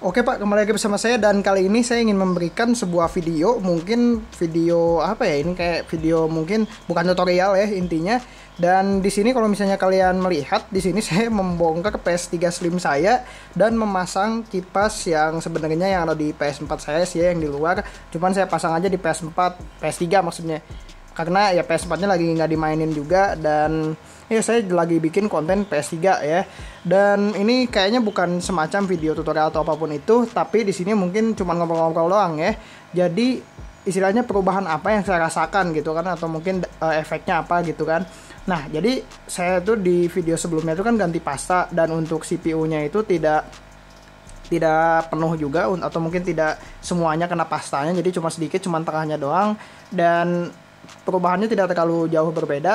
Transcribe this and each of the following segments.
Oke Pak, kembali lagi bersama saya dan kali ini saya ingin memberikan sebuah video, mungkin video apa ya ini kayak video mungkin bukan tutorial ya intinya. Dan di sini kalau misalnya kalian melihat di sini saya membongkar PS3 Slim saya dan memasang kipas yang sebenarnya yang ada di PS4 saya sih yang di luar, cuman saya pasang aja di PS4, PS3 maksudnya karena ya PS4-nya lagi nggak dimainin juga dan ya saya lagi bikin konten PS3 ya. Dan ini kayaknya bukan semacam video tutorial atau apapun itu, tapi di sini mungkin cuma ngobrol-ngobrol doang ya. Jadi istilahnya perubahan apa yang saya rasakan gitu kan atau mungkin uh, efeknya apa gitu kan. Nah, jadi saya tuh di video sebelumnya itu kan ganti pasta dan untuk CPU-nya itu tidak tidak penuh juga atau mungkin tidak semuanya kena pastanya jadi cuma sedikit cuma tengahnya doang dan perubahannya tidak terlalu jauh berbeda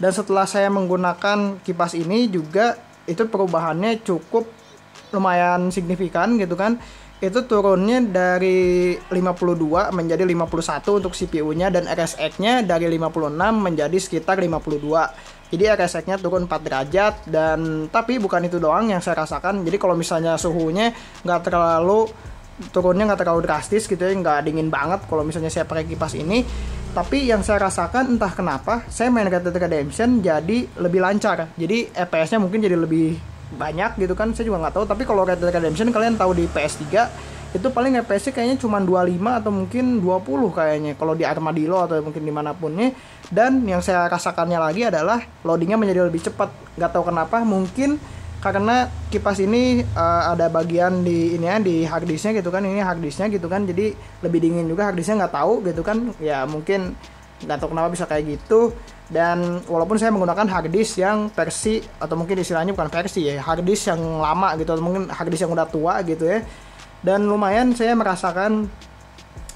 dan setelah saya menggunakan kipas ini juga itu perubahannya cukup lumayan signifikan gitu kan itu turunnya dari 52 menjadi 51 untuk CPU-nya dan RSX-nya dari 56 menjadi sekitar 52. Jadi RSX-nya turun 4 derajat dan tapi bukan itu doang yang saya rasakan. Jadi kalau misalnya suhunya nggak terlalu turunnya nggak terlalu drastis gitu ya nggak dingin banget kalau misalnya saya pakai kipas ini tapi yang saya rasakan entah kenapa saya main Red Dead Redemption jadi lebih lancar jadi FPS-nya mungkin jadi lebih banyak gitu kan saya juga nggak tahu tapi kalau Red Dead Redemption kalian tahu di PS3 itu paling FPS kayaknya cuma 25 atau mungkin 20 kayaknya kalau di Armadillo atau mungkin dimanapunnya dan yang saya rasakannya lagi adalah loadingnya menjadi lebih cepat nggak tahu kenapa mungkin karena kipas ini uh, ada bagian di ini ya di harddisknya gitu kan ini harddisknya gitu kan jadi lebih dingin juga harddisknya nggak tahu gitu kan ya mungkin nggak tahu kenapa bisa kayak gitu dan walaupun saya menggunakan harddisk yang versi atau mungkin istilahnya bukan versi ya harddisk yang lama gitu atau mungkin harddisk yang udah tua gitu ya dan lumayan saya merasakan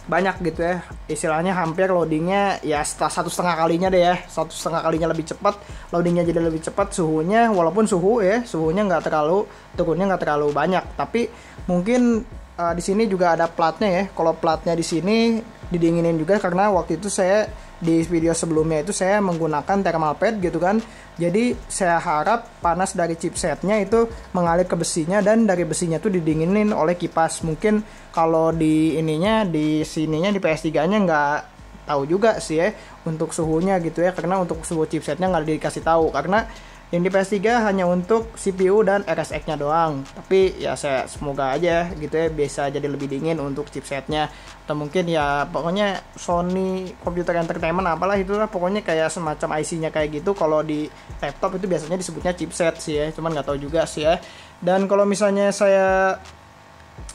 banyak gitu ya istilahnya hampir loadingnya ya setelah satu setengah kalinya deh ya satu setengah kalinya lebih cepat loadingnya jadi lebih cepat suhunya walaupun suhu ya suhunya nggak terlalu turunnya nggak terlalu banyak tapi mungkin uh, di sini juga ada platnya ya kalau platnya di sini didinginin juga karena waktu itu saya di video sebelumnya itu saya menggunakan thermal pad gitu kan jadi saya harap panas dari chipsetnya itu mengalir ke besinya dan dari besinya tuh didinginin oleh kipas mungkin kalau di ininya di sininya di PS3 nya nggak tahu juga sih ya untuk suhunya gitu ya karena untuk suhu chipsetnya nggak dikasih tahu karena yang di PS3 hanya untuk CPU dan RSX-nya doang. Tapi ya saya semoga aja gitu ya bisa jadi lebih dingin untuk chipsetnya atau mungkin ya pokoknya Sony Computer Entertainment apalah itulah pokoknya kayak semacam IC-nya kayak gitu kalau di laptop itu biasanya disebutnya chipset sih ya, cuman nggak tahu juga sih ya. Dan kalau misalnya saya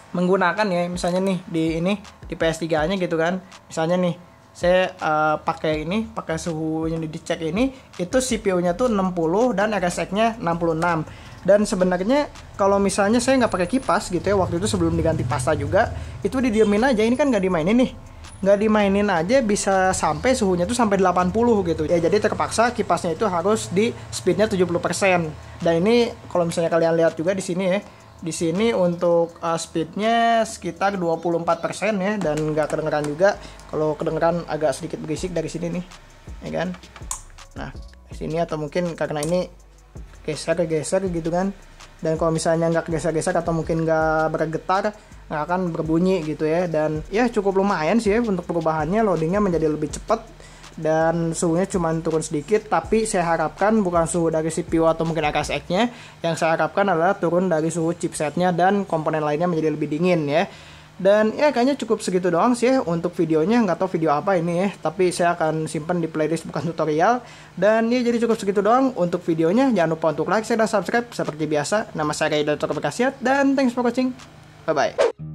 menggunakan ya misalnya nih di ini di PS3-nya gitu kan. Misalnya nih saya uh, pakai ini pakai suhu yang dicek ini itu CPU-nya tuh 60 dan RSX-nya 66 dan sebenarnya kalau misalnya saya nggak pakai kipas gitu ya waktu itu sebelum diganti pasta juga itu didiemin aja ini kan nggak dimainin nih nggak dimainin aja bisa sampai suhunya tuh sampai 80 gitu ya jadi terpaksa kipasnya itu harus di speednya 70% dan ini kalau misalnya kalian lihat juga di sini ya di sini untuk uh, speednya sekitar 24% ya dan nggak kedengeran juga kalau kedengeran agak sedikit berisik dari sini nih ya kan nah sini atau mungkin karena ini geser geser gitu kan dan kalau misalnya nggak geser geser atau mungkin nggak bergetar nggak akan berbunyi gitu ya dan ya cukup lumayan sih ya untuk perubahannya loadingnya menjadi lebih cepat dan suhunya cuma turun sedikit tapi saya harapkan bukan suhu dari CPU atau mungkin AKSX-nya yang saya harapkan adalah turun dari suhu chipsetnya dan komponen lainnya menjadi lebih dingin ya dan ya kayaknya cukup segitu doang sih untuk videonya nggak tahu video apa ini ya tapi saya akan simpan di playlist bukan tutorial dan ya jadi cukup segitu doang untuk videonya jangan lupa untuk like share dan subscribe seperti biasa nama saya Kaido Dr. dan thanks for watching bye bye